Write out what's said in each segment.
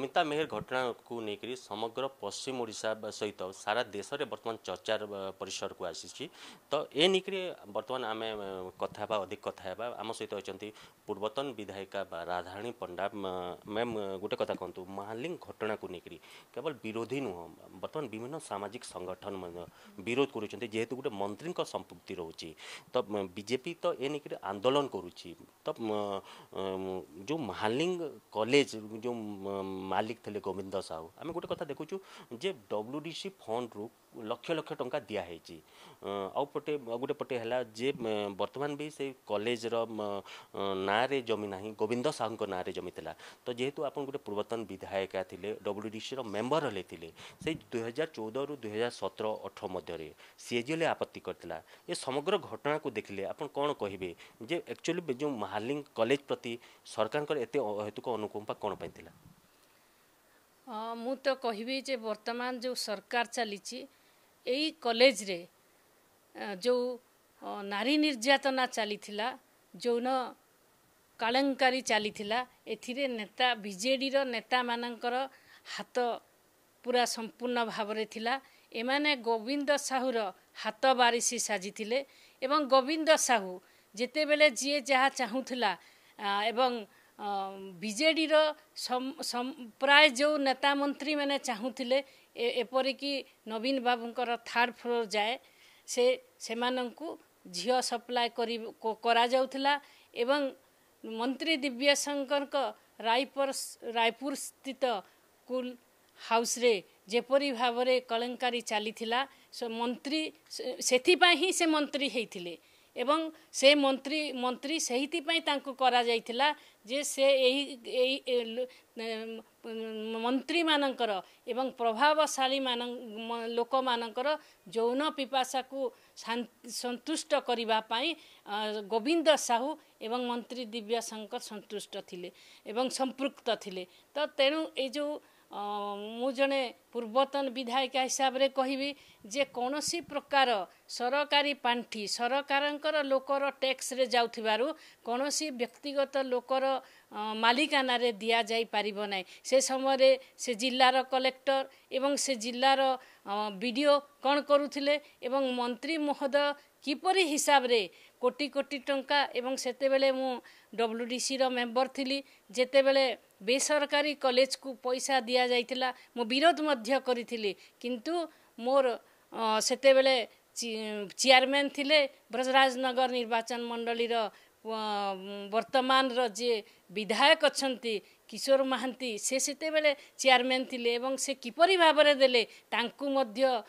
ନମିତା ମେହେର ଘଟଣାକୁ ନେଇକରି ସମଗ୍ର ପଶ୍ଚିମ ଓଡ଼ିଶା ସହିତ ସାରା ଦେଶରେ ବର୍ତ୍ତମାନ ଚର୍ଚ୍ଚାର ପରିସରକୁ ଆସିଛି ତ ଏ ନେଇକରି ବର୍ତ୍ତମାନ ଆମେ କଥା ହେବା ଅଧିକ କଥା ହେବା ଆମ ସହିତ ଅଛନ୍ତି ପୂର୍ବତନ ବିଧାୟିକା ବା ରାଧାରାଣୀ ପଣ୍ଡା ମ୍ୟାମ୍ ଗୋଟେ କଥା କୁହନ୍ତୁ ମାହାଲିଂ ଘଟଣାକୁ ନେଇକରି କେବଳ ବିରୋଧୀ ନୁହଁ ବର୍ତ୍ତମାନ ବିଭିନ୍ନ ସାମାଜିକ ସଂଗଠନ ମଧ୍ୟ ବିରୋଧ କରୁଛନ୍ତି ଯେହେତୁ ଗୋଟେ ମନ୍ତ୍ରୀଙ୍କ ସମ୍ପୃକ୍ତି ରହୁଛି ତ ବିଜେପି ତ ଏ ନେଇକରି ଆନ୍ଦୋଳନ କରୁଛି ତ ଯେଉଁ ମାହାଲିଂ କଲେଜ ଯେଉଁ ମାଲିକ ଥିଲେ ଗୋବିନ୍ଦ ସାହୁ ଆମେ ଗୋଟେ କଥା ଦେଖୁଛୁ ଯେ ଡବ୍ଲ୍ୟୁ ଡି ସି ଫଣ୍ଡରୁ ଲକ୍ଷ ଲକ୍ଷ ଟଙ୍କା ଦିଆହେଇଛି ଆଉ ପଟେ ଆଉ ଗୋଟେ ପଟେ ହେଲା ଯେ ବର୍ତ୍ତମାନ ବି ସେ କଲେଜର ନାଁରେ ଜମି ନାହିଁ ଗୋବିନ୍ଦ ସାହୁଙ୍କ ନାଁରେ ଜମି ଥିଲା ତ ଯେହେତୁ ଆପଣ ଗୋଟେ ପୂର୍ବତନ ବିଧାୟିକା ଥିଲେ ଡବ୍ଲ୍ୟୁ ଡି ସିର ମେମ୍ବର ରହିଥିଲେ ସେଇ ଦୁଇହଜାର ଚଉଦରୁ ଦୁଇହଜାର ସତର ଅଠର ମଧ୍ୟରେ ସିଏଜିଏଲ୍ ଆପତ୍ତି କରିଥିଲା ଏ ସମଗ୍ର ଘଟଣାକୁ ଦେଖିଲେ ଆପଣ କ'ଣ କହିବେ ଯେ ଆକ୍ଚୁଆଲି ଯେଉଁ ମାହାଲିଂ କଲେଜ ପ୍ରତି ସରକାରଙ୍କର ଏତେ ଅହେତୁକ ଅନୁକମ୍ପା କ'ଣ ପାଇଁ ଥିଲା ହଁ ମୁଁ ତ କହିବି ଯେ ବର୍ତ୍ତମାନ ଯେଉଁ ସରକାର ଚାଲିଛି ଏଇ କଲେଜରେ ଯେଉଁ ନାରୀ ନିର୍ଯାତନା ଚାଲିଥିଲା ଯୌନ କାଳଙ୍କାରୀ ଚାଲିଥିଲା ଏଥିରେ ନେତା ବିଜେଡ଼ିର ନେତାମାନଙ୍କର ହାତ ପୁରା ସମ୍ପୂର୍ଣ୍ଣ ଭାବରେ ଥିଲା ଏମାନେ ଗୋବିନ୍ଦ ସାହୁର ହାତ ବାରିସି ସାଜିଥିଲେ ଏବଂ ଗୋବିନ୍ଦ ସାହୁ ଯେତେବେଳେ ଯିଏ ଯାହା ଚାହୁଁଥିଲା ଏବଂ ବିଜେଡ଼ିର ପ୍ରାୟ ଯେଉଁ ନେତା ମନ୍ତ୍ରୀମାନେ ଚାହୁଁଥିଲେ ଏପରିକି ନବୀନ ବାବୁଙ୍କର ଥାର୍ଡ଼ ଫ୍ଲୋର ଯାଏ ସେ ସେମାନଙ୍କୁ ଝିଅ ସପ୍ଲାଏ କରି କରାଯାଉଥିଲା ଏବଂ ମନ୍ତ୍ରୀ ଦିବ୍ୟଶଙ୍କରଙ୍କ ରାୟପୁର ରାୟପୁର ସ୍ଥିତ କୁଲ ହାଉସରେ ଯେପରି ଭାବରେ କଳେଙ୍କାରୀ ଚାଲିଥିଲା ମନ୍ତ୍ରୀ ସେଥିପାଇଁ ହିଁ ସେ ମନ୍ତ୍ରୀ ହେଇଥିଲେ ଏବଂ ସେ ମନ୍ତ୍ରୀ ମନ୍ତ୍ରୀ ସେଇଥିପାଇଁ ତାଙ୍କୁ କରାଯାଇଥିଲା ଯେ ସେ ଏହି ଏହି ମନ୍ତ୍ରୀମାନଙ୍କର ଏବଂ ପ୍ରଭାବଶାଳୀ ମାନ ଲୋକମାନଙ୍କର ଯୌନ ପିପାସାକୁ ସନ୍ତୁଷ୍ଟ କରିବା ପାଇଁ ଗୋବିନ୍ଦ ସାହୁ ଏବଂ ମନ୍ତ୍ରୀ ଦିବ୍ୟ ଶଙ୍କର ସନ୍ତୁଷ୍ଟ ଥିଲେ ଏବଂ ସମ୍ପୃକ୍ତ ଥିଲେ ତେଣୁ ଏଇ ଯେଉଁ ମୁଁ ଜଣେ ପୂର୍ବତନ ବିଧାୟିକା ହିସାବରେ କହିବି ଯେ କୌଣସି ପ୍ରକାର ସରକାରୀ ପାଣ୍ଠି ସରକାରଙ୍କର ଲୋକର ଟ୍ୟାକ୍ସରେ ଯାଉଥିବାରୁ କୌଣସି ବ୍ୟକ୍ତିଗତ ଲୋକର ମାଲିକାନାରେ ଦିଆଯାଇପାରିବ ନାହିଁ ସେ ସମୟରେ ସେ ଜିଲ୍ଲାର କଲେକ୍ଟର ଏବଂ ସେ ଜିଲ୍ଲାର ବି ଡ଼ି ଓ କ'ଣ କରୁଥିଲେ ଏବଂ ମନ୍ତ୍ରୀ ମହୋଦୟ କିପରି ହିସାବରେ कोटि कोटि टातेबे म डल्युडिसिर मेम्बर ठि जेबे बेसरकारी कलेजको पैसा दिला मरोधी कि म सतेबे थिले ब्रजराज नगर निर्वाचन मंडली र वर्तमान रो जे विधायक अहिले किशोर थिले एवं से किपरि भाबरे देले मध्य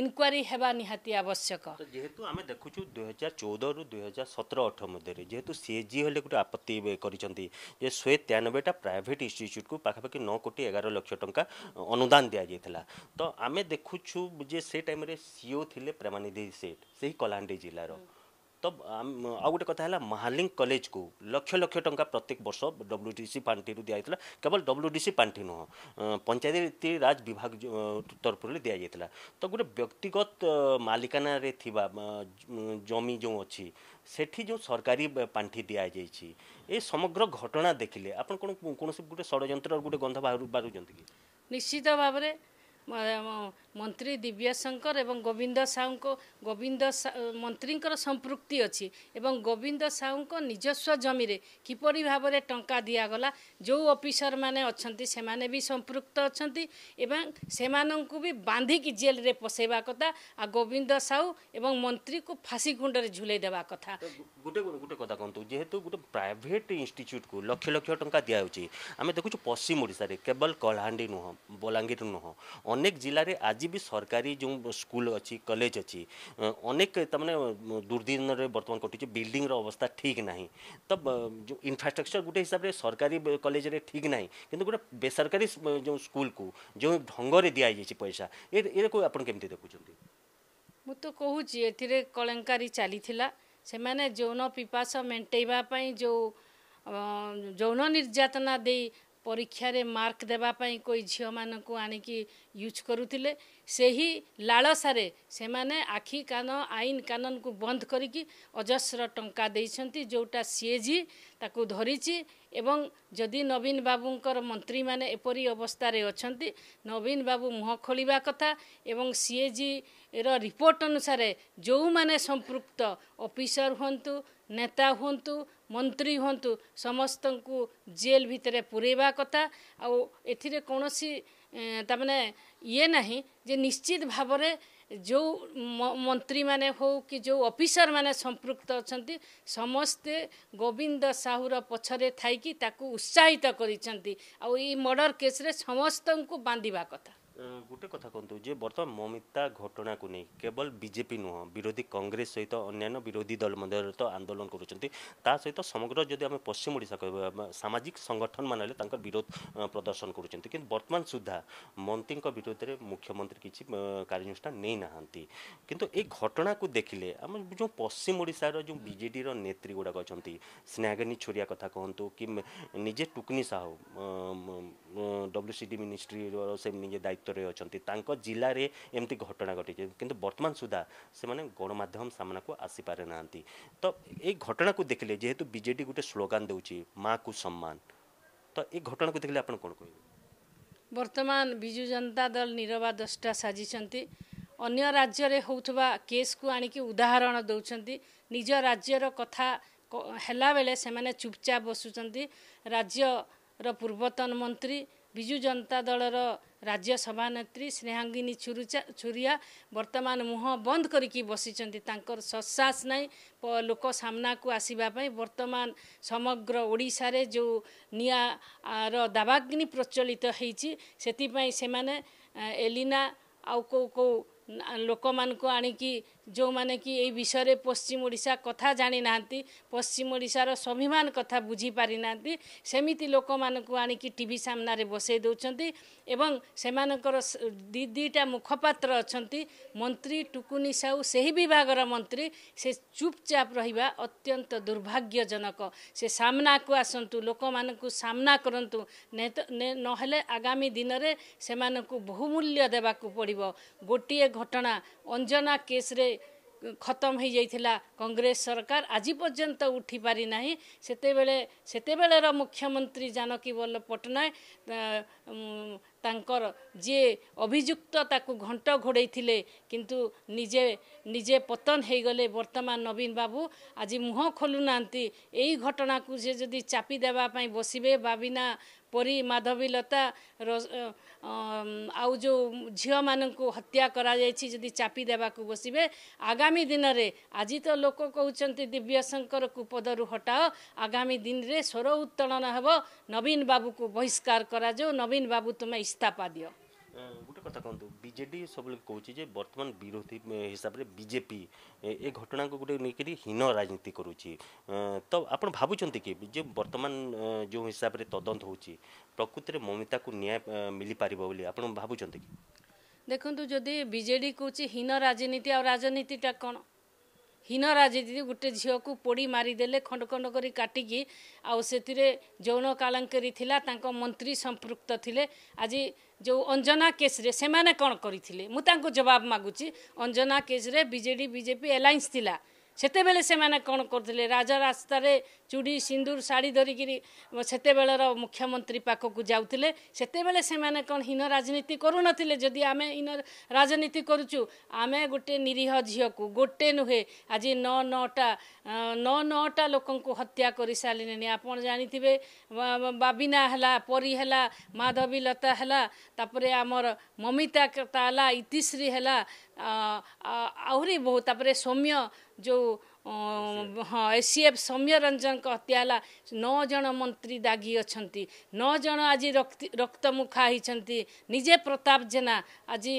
इनक्वारी अं, अं, होगा निहाती आवश्यक तो जेहेतु आम देखु दुई हजार चौदह रु दुई हजार सतर अठर मध्य जेहतु सी जी हेल्ले गोटे आपत्ति करे तेयानबेटा प्राइट इन्यूट को पाखापाखि नौ कोटी एगार लक्ष टा अनुदान दि जाइला तो आम देखु जे से टाइम सीओ थे प्रेमानिधि सेठ से ही कलाहां जिलार ତ ଆଉ ଗୋଟେ କଥା ହେଲା ମହାଲିଙ୍ଗ କଲେଜକୁ ଲକ୍ଷ ଲକ୍ଷ ଟଙ୍କା ପ୍ରତ୍ୟେକ ବର୍ଷ ଡବ୍ଲ୍ୟୁ ଡି ସି ପାଣ୍ଠିରୁ ଦିଆଯାଇଥିଲା କେବଳ ଡବ୍ଲ୍ୟୁ ଡି ସି ପାଣ୍ଠି ନୁହଁ ପଞ୍ଚାୟତୀ ରାଜ ବିଭାଗ ତରଫରୁ ଦିଆଯାଇଥିଲା ତ ଗୋଟେ ବ୍ୟକ୍ତିଗତ ମାଲିକାନାରେ ଥିବା ଜମି ଯେଉଁ ଅଛି ସେଠି ଯେଉଁ ସରକାରୀ ପାଣ୍ଠି ଦିଆଯାଇଛି ଏ ସମଗ୍ର ଘଟଣା ଦେଖିଲେ ଆପଣ କ'ଣ କୌଣସି ଗୋଟେ ଷଡ଼ଯନ୍ତ୍ରର ଗୋଟେ ଗନ୍ଧ ବାହାରୁ ବାହାରୁଛନ୍ତି କି ନିଶ୍ଚିତ ଭାବରେ ମନ୍ତ୍ରୀ ଦିବ୍ୟଶଙ୍କର ଏବଂ ଗୋବିନ୍ଦ ସାହୁଙ୍କ ଗୋବିନ୍ଦ ମନ୍ତ୍ରୀଙ୍କର ସମ୍ପୃକ୍ତି ଅଛି ଏବଂ ଗୋବିନ୍ଦ ସାହୁଙ୍କ ନିଜସ୍ୱ ଜମିରେ କିପରି ଭାବରେ ଟଙ୍କା ଦିଆଗଲା ଯେଉଁ ଅଫିସରମାନେ ଅଛନ୍ତି ସେମାନେ ବି ସମ୍ପୃକ୍ତ ଅଛନ୍ତି ଏବଂ ସେମାନଙ୍କୁ ବି ବାନ୍ଧିକି ଜେଲ୍ରେ ପଶେଇବା କଥା ଆଉ ଗୋବିନ୍ଦ ସାହୁ ଏବଂ ମନ୍ତ୍ରୀକୁ ଫାଶୀ ଗୁଣ୍ଡରେ ଝୁଲେଇ ଦେବା କଥା ଗୋଟେ ଗୋଟେ କଥା କୁହନ୍ତୁ ଯେହେତୁ ଗୋଟେ ପ୍ରାଇଭେଟ୍ ଇନଷ୍ଟିଚ୍ୟୁଟ୍କୁ ଲକ୍ଷ ଲକ୍ଷ ଟଙ୍କା ଦିଆହେଉଛି ଆମେ ଦେଖୁଛୁ ପଶ୍ଚିମ ଓଡ଼ିଶାରେ କେବଳ କଳାହାଣ୍ଡି ନୁହଁ ବଲାଙ୍ଗୀର ନୁହଁ ଅନେକ ଜିଲ୍ଲାରେ ଆଜି भी सरकारी जो स्कूल अच्छी कलेज अच्छी अनेक तमें दुर्दिन बर्तमान कटिचे बिल्डिंग रवस्था ठीक ना तो जो इनफ्रास्ट्रक्चर गोटे हिसाब से सरकारी कलेज ठीक ना कि गोटे बेसरकारी जो स्कूल को जो ढंग से दि जाइए पैसा को आपति देखुं मुझे कहूँ ए कलंकारी चली जौन पिपाश मेटेवाई जो जौन निर्यातना दे ପରୀକ୍ଷାରେ ମାର୍କ ଦେବା ପାଇଁ କହି ଝିଅମାନଙ୍କୁ ଆଣିକି ୟୁଜ୍ କରୁଥିଲେ ସେହି ଲାଳସାରେ ସେମାନେ ଆଖି କାନ ଆଇନ କାନନକୁ ବନ୍ଦ କରିକି ଅଜସ୍ର ଟଙ୍କା ଦେଇଛନ୍ତି ଯେଉଁଟା ସିଏ ଜି ତାକୁ ଧରିଛି ଏବଂ ଯଦି ନବୀନ ବାବୁଙ୍କର ମନ୍ତ୍ରୀମାନେ ଏପରି ଅବସ୍ଥାରେ ଅଛନ୍ତି ନବୀନ ବାବୁ ମୁହଁ ଖୋଳିବା କଥା ଏବଂ ସିଏ ଜିର ରିପୋର୍ଟ ଅନୁସାରେ ଯେଉଁମାନେ ସମ୍ପୃକ୍ତ ଅଫିସର ହୁଅନ୍ତୁ ନେତା ହୁଅନ୍ତୁ ମନ୍ତ୍ରୀ ହୁଅନ୍ତୁ ସମସ୍ତଙ୍କୁ ଜେଲ୍ ଭିତରେ ପୁରେଇବା କଥା ଆଉ ଏଥିରେ କୌଣସି ତାମାନେ ଇଏ ନାହିଁ ଯେ ନିଶ୍ଚିତ ଭାବରେ ଯେଉଁ ମନ୍ତ୍ରୀମାନେ ହେଉ କି ଯେଉଁ ଅଫିସରମାନେ ସମ୍ପୃକ୍ତ ଅଛନ୍ତି ସମସ୍ତେ ଗୋବିନ୍ଦ ସାହୁର ପଛରେ ଥାଇକି ତାକୁ ଉତ୍ସାହିତ କରିଛନ୍ତି ଆଉ ଏଇ ମର୍ଡ଼ର କେସ୍ରେ ସମସ୍ତଙ୍କୁ ବାନ୍ଧିବା କଥା ଗୋଟେ କଥା କୁହନ୍ତୁ ଯେ ବର୍ତ୍ତମାନ ମମିତା ଘଟଣାକୁ ନେଇ କେବଳ ବିଜେପି ନୁହଁ ବିରୋଧୀ କଂଗ୍ରେସ ସହିତ ଅନ୍ୟାନ୍ୟ ବିରୋଧୀ ଦଳ ମଧ୍ୟରେ ତ ଆନ୍ଦୋଳନ କରୁଛନ୍ତି ତା ସହିତ ସମଗ୍ର ଯଦି ଆମେ ପଶ୍ଚିମ ଓଡ଼ିଶା କହିବା ସାମାଜିକ ସଂଗଠନ ମାନ ହେଲେ ତାଙ୍କର ବିରୋଧ ପ୍ରଦର୍ଶନ କରୁଛନ୍ତି କିନ୍ତୁ ବର୍ତ୍ତମାନ ସୁଦ୍ଧା ମନ୍ତ୍ରୀଙ୍କ ବିରୋଧରେ ମୁଖ୍ୟମନ୍ତ୍ରୀ କିଛି କାର୍ଯ୍ୟାନୁଷ୍ଠାନ ନେଇନାହାନ୍ତି କିନ୍ତୁ ଏ ଘଟଣାକୁ ଦେଖିଲେ ଆମେ ଯେଉଁ ପଶ୍ଚିମ ଓଡ଼ିଶାର ଯେଉଁ ବିଜେଡ଼ିର ନେତ୍ରୀ ଗୁଡ଼ାକ ଅଛନ୍ତି ସ୍ନେହାଗିନୀ ଛୁରିଆ କଥା କୁହନ୍ତୁ କି ନିଜେ ଟୁକ୍ନି ସାହୁ ଡବ୍ଲ୍ୟୁସିଡି ମିନିଷ୍ଟ୍ରିର ସେ ନିଜେ ଦାୟିତ୍ୱ ଦାୟିତ୍ୱରେ ଅଛନ୍ତି ତାଙ୍କ ଜିଲ୍ଲାରେ ଏମିତି ଘଟଣା ଘଟିଛି କିନ୍ତୁ ବର୍ତ୍ତମାନ ସୁଦ୍ଧା ସେମାନେ ଗଣମାଧ୍ୟମ ସାମ୍ନାକୁ ଆସିପାରି ନାହାନ୍ତି ତ ଏଇ ଘଟଣାକୁ ଦେଖିଲେ ଯେହେତୁ ବିଜେଡ଼ି ଗୋଟେ ସ୍ଲୋଗାନ ଦେଉଛି ମାଆକୁ ସମ୍ମାନ ତ ଏ ଘଟଣାକୁ ଦେଖିଲେ ଆପଣ କ'ଣ କହିବେ ବର୍ତ୍ତମାନ ବିଜୁ ଜନତା ଦଳ ନିରବା ଦଶଟା ସାଜିଛନ୍ତି ଅନ୍ୟ ରାଜ୍ୟରେ ହେଉଥିବା କେସ୍କୁ ଆଣିକି ଉଦାହରଣ ଦେଉଛନ୍ତି ନିଜ ରାଜ୍ୟର କଥା ହେଲାବେଳେ ସେମାନେ ଚୁପଚାପ ବସୁଛନ୍ତି ରାଜ୍ୟର ପୂର୍ବତନ ମନ୍ତ୍ରୀ ବିଜୁ ଜନତା ଦଳର ରାଜ୍ୟ ସଭାନେତ୍ରୀ ସ୍ନେହାଙ୍ଗିନୀ ଛୁରୁଚା ଛୁରିଆ ବର୍ତ୍ତମାନ ମୁହଁ ବନ୍ଦ କରିକି ବସିଛନ୍ତି ତାଙ୍କର ସସାସ ନାହିଁ ଲୋକ ସାମ୍ନାକୁ ଆସିବା ପାଇଁ ବର୍ତ୍ତମାନ ସମଗ୍ର ଓଡ଼ିଶାରେ ଯେଉଁ ନିଆଁର ଦାବାଗ୍ନି ପ୍ରଚଳିତ ହେଇଛି ସେଥିପାଇଁ ସେମାନେ ଏଲିନା ଆଉ କେଉଁ କେଉଁ ଲୋକମାନଙ୍କୁ ଆଣିକି ଯେଉଁମାନେ କି ଏଇ ବିଷୟରେ ପଶ୍ଚିମ ଓଡ଼ିଶା କଥା ଜାଣିନାହାନ୍ତି ପଶ୍ଚିମ ଓଡ଼ିଶାର ସ୍ୱାଭିମାନ କଥା ବୁଝିପାରିନାହାନ୍ତି ସେମିତି ଲୋକମାନଙ୍କୁ ଆଣିକି ଟି ଭି ସାମ୍ନାରେ ବସେଇ ଦେଉଛନ୍ତି ଏବଂ ସେମାନଙ୍କର ଦୁଇ ଦୁଇଟା ମୁଖପାତ୍ର ଅଛନ୍ତି ମନ୍ତ୍ରୀ ଟୁକୁନି ସାହୁ ସେହି ବିଭାଗର ମନ୍ତ୍ରୀ ସେ ଚୁପଚାପ ରହିବା ଅତ୍ୟନ୍ତ ଦୁର୍ଭାଗ୍ୟଜନକ ସେ ସାମ୍ନାକୁ ଆସନ୍ତୁ ଲୋକମାନଙ୍କୁ ସାମ୍ନା କରନ୍ତୁ ନହେଲେ ଆଗାମୀ ଦିନରେ ସେମାନଙ୍କୁ ବହୁମୂଲ୍ୟ ଦେବାକୁ ପଡ଼ିବ ଗୋଟିଏ ଘଟଣା ଅଞ୍ଜନା କେସ୍ରେ খতম হয়ে যাই কংগ্রেস সরকার আজি পর্যন্ত উঠি পারি না সেতবে সেতবেলার মুখ্যমন্ত্রী জানকী বল্লভ পট্টনাক ତାଙ୍କର ଯିଏ ଅଭିଯୁକ୍ତ ତାକୁ ଘଣ୍ଟ ଘୋଡ଼େଇଥିଲେ କିନ୍ତୁ ନିଜେ ନିଜେ ପତନ ହେଇଗଲେ ବର୍ତ୍ତମାନ ନବୀନ ବାବୁ ଆଜି ମୁହଁ ଖୋଲୁନାହାନ୍ତି ଏଇ ଘଟଣାକୁ ସେ ଯଦି ଚାପି ଦେବା ପାଇଁ ବସିବେ ବାବିନା ପରି ମାଧବୀଲତା ଆଉ ଯେଉଁ ଝିଅମାନଙ୍କୁ ହତ୍ୟା କରାଯାଇଛି ଯଦି ଚାପି ଦେବାକୁ ବସିବେ ଆଗାମୀ ଦିନରେ ଆଜି ତ ଲୋକ କହୁଛନ୍ତି ଦିବ୍ୟଶଙ୍କର କୁପଦରୁ ହଟାଅ ଆଗାମୀ ଦିନରେ ସ୍ୱର ଉତ୍ତୋଳନ ହେବ ନବୀନ ବାବୁକୁ ବହିଷ୍କାର କରାଯାଉ ନବୀନ ବାବୁ ତୁମେ ଇସ୍ତଫା ଦିଅ ଗୋଟେ କଥା କୁହନ୍ତୁ ବିଜେଡ଼ି ସବୁବେଳେ କହୁଛି ଯେ ବର୍ତ୍ତମାନ ବିରୋଧୀ ହିସାବରେ ବିଜେପି ଏ ଘଟଣାକୁ ଗୋଟେ ନେଇକରି ହୀନ ରାଜନୀତି କରୁଛି ତ ଆପଣ ଭାବୁଛନ୍ତି କି ଯେ ବର୍ତ୍ତମାନ ଯେଉଁ ହିସାବରେ ତଦନ୍ତ ହେଉଛି ପ୍ରକୃତିରେ ମମିତାକୁ ନ୍ୟାୟ ମିଳିପାରିବ ବୋଲି ଆପଣ ଭାବୁଛନ୍ତି କି ଦେଖନ୍ତୁ ଯଦି ବିଜେଡ଼ି କହୁଛି ହୀନ ରାଜନୀତି ଆଉ ରାଜନୀତିଟା କ'ଣ ହୀନ ରାଜନୀତି ଗୋଟେ ଝିଅକୁ ପୋଡ଼ି ମାରିଦେଲେ ଖଣ୍ଡ ଖଣ୍ଡ କରି କାଟିକି ଆଉ ସେଥିରେ ଯୌନ କାଳଙ୍କରୀ ଥିଲା ତାଙ୍କ ମନ୍ତ୍ରୀ ସମ୍ପୃକ୍ତ ଥିଲେ ଆଜି ଯେଉଁ ଅଞ୍ଜନା କେସ୍ରେ ସେମାନେ କ'ଣ କରିଥିଲେ ମୁଁ ତାଙ୍କୁ ଜବାବ ମାଗୁଛି ଅଞ୍ଜନା କେସ୍ରେ ବିଜେଡ଼ି ବିଜେପି ଏଲାଇନ୍ସ ଥିଲା ସେତେବେଳେ ସେମାନେ କ'ଣ କରୁଥିଲେ ରାଜରାସ୍ତାରେ ଚୁଡ଼ି ସିନ୍ଦୁର ଶାଢ଼ୀ ଧରିକିରି ସେତେବେଳର ମୁଖ୍ୟମନ୍ତ୍ରୀ ପାଖକୁ ଯାଉଥିଲେ ସେତେବେଳେ ସେମାନେ କ'ଣ ହୀନ ରାଜନୀତି କରୁନଥିଲେ ଯଦି ଆମେ ହୀନ ରାଜନୀତି କରୁଛୁ ଆମେ ଗୋଟେ ନିରୀହ ଝିଅକୁ ଗୋଟେ ନୁହେଁ ଆଜି ନଅ ନଅଟା ନଅ ନଅଟା ଲୋକଙ୍କୁ ହତ୍ୟା କରିସାରିଲେଣି ଆପଣ ଜାଣିଥିବେ ବାବିନା ହେଲା ପରୀ ହେଲା ମାଧବୀ ଲତା ହେଲା ତାପରେ ଆମର ମମିତା ହେଲା ଇତିଶ୍ରୀ ହେଲା ଆହୁରି ବହୁତ ତାପରେ ସୌମ୍ୟ ଯେଉଁ ହଁ ଏ ସି ଏଫ୍ ସୌମ୍ୟରଞ୍ଜନଙ୍କ ହତ୍ୟା ହେଲା ନଅ ଜଣ ମନ୍ତ୍ରୀ ଦାଗି ଅଛନ୍ତି ନଅ ଜଣ ଆଜି ରକ୍ତମୁଖା ହୋଇଛନ୍ତି ନିଜେ ପ୍ରତାପ ଜେନା ଆଜି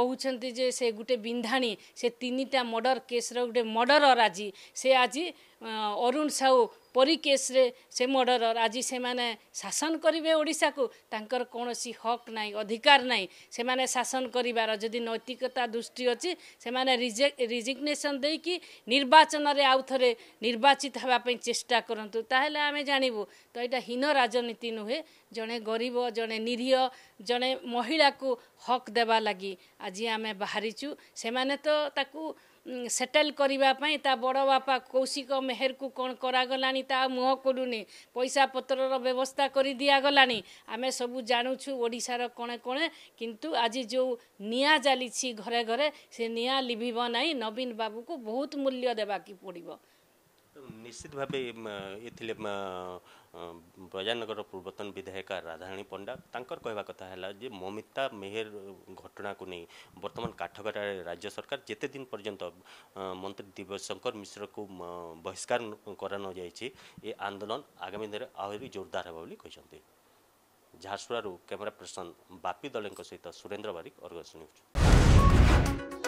କହୁଛନ୍ତି ଯେ ସେ ଗୋଟେ ବିନ୍ଧାଣୀ ସେ ତିନିଟା ମର୍ଡ଼ର କେସ୍ର ଗୋଟେ ମର୍ଡ଼ରର ଆଜି ସେ ଆଜି ଅରୁଣ ସାହୁ ପରି କେସ୍ରେ ସେ ମର୍ଡ଼ରର୍ ଆଜି ସେମାନେ ଶାସନ କରିବେ ଓଡ଼ିଶାକୁ ତାଙ୍କର କୌଣସି ହକ୍ ନାହିଁ ଅଧିକାର ନାହିଁ ସେମାନେ ଶାସନ କରିବାର ଯଦି ନୈତିକତା ଦୃଷ୍ଟି ଅଛି ସେମାନେ ରିଜିଗ୍ନେସନ୍ ଦେଇକି ନିର୍ବାଚନରେ ଆଉ ଥରେ ନିର୍ବାଚିତ ହେବା ପାଇଁ ଚେଷ୍ଟା କରନ୍ତୁ ତାହେଲେ ଆମେ ଜାଣିବୁ ତ ଏଇଟା ହୀନ ରାଜନୀତି ନୁହେଁ ଜଣେ ଗରିବ ଜଣେ ନିରୀହ ଜଣେ ମହିଳାକୁ ହକ୍ ଦେବା ଲାଗି ଆଜି ଆମେ ବାହାରିଛୁ ସେମାନେ ତ ତାକୁ ସେଟେଲ୍ କରିବା ପାଇଁ ତା ବଡ଼ ବାପା କୌଶିକ ମେହେରକୁ କ'ଣ କରାଗଲାଣି ତା ମୁହଁ କୁଡ଼ୁନି ପଇସା ପତ୍ରର ବ୍ୟବସ୍ଥା କରି ଦିଆଗଲାଣି ଆମେ ସବୁ ଜାଣୁଛୁ ଓଡ଼ିଶାର କ'ଣ କ'ଣ କିନ୍ତୁ ଆଜି ଯେଉଁ ନିଆଁ ଚାଲିଛି ଘରେ ଘରେ ସେ ନିଆଁ ଲିଭିବ ନାହିଁ ନବୀନ ବାବୁକୁ ବହୁତ ମୂଲ୍ୟ ଦେବାକୁ ପଡ଼ିବ নিশ্চিত ভাবে ইয়ে লে ব্রজানগর পূর্বতন বিধায়িকা রাধারাণী পণ্ডা তাঁকর কহা কথা হল যে মমিতা মেহের ঘটনাকে নিয়ে বর্তমান কাঠগড়ায় রাজ্য সরকার যেতেদিন পর্যন্ত মন্ত্রী দিব্যশঙ্কর মিশ্রকু বহিষ্কার করানো যাইছে এ আন্দোলন আগামী দিনে আহরি জোরদার হব বলে কিন্তু ঝারসুড়ু ক্যামেরা পর্সন বাপি দলেঙ্ সহ সুরেন্দ্র বারিক অর্গস নিউজ